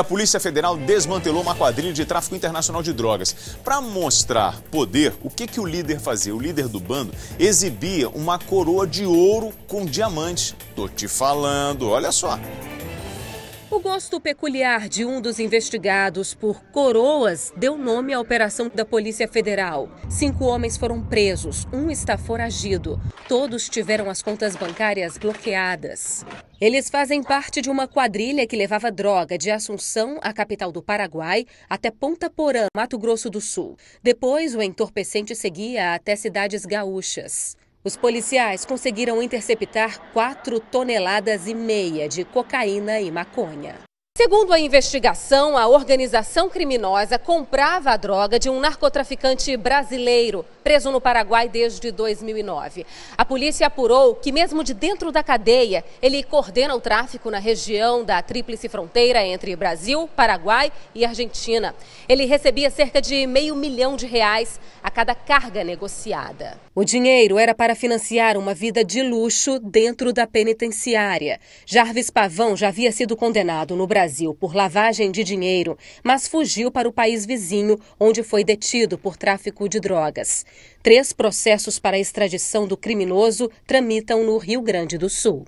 a Polícia Federal desmantelou uma quadrilha de tráfico internacional de drogas. Para mostrar poder, o que, que o líder fazia? O líder do bando exibia uma coroa de ouro com diamantes. Tô te falando, olha só. O gosto peculiar de um dos investigados por coroas deu nome à operação da Polícia Federal. Cinco homens foram presos, um está foragido. Todos tiveram as contas bancárias bloqueadas. Eles fazem parte de uma quadrilha que levava droga de Assunção, a capital do Paraguai, até Ponta Porã, Mato Grosso do Sul. Depois, o entorpecente seguia até cidades gaúchas. Os policiais conseguiram interceptar 4 toneladas e meia de cocaína e maconha. Segundo a investigação, a organização criminosa comprava a droga de um narcotraficante brasileiro, preso no Paraguai desde 2009. A polícia apurou que, mesmo de dentro da cadeia, ele coordena o tráfico na região da tríplice fronteira entre Brasil, Paraguai e Argentina. Ele recebia cerca de meio milhão de reais a cada carga negociada. O dinheiro era para financiar uma vida de luxo dentro da penitenciária. Jarvis Pavão já havia sido condenado no Brasil Brasil por lavagem de dinheiro, mas fugiu para o país vizinho, onde foi detido por tráfico de drogas. Três processos para extradição do criminoso tramitam no Rio Grande do Sul.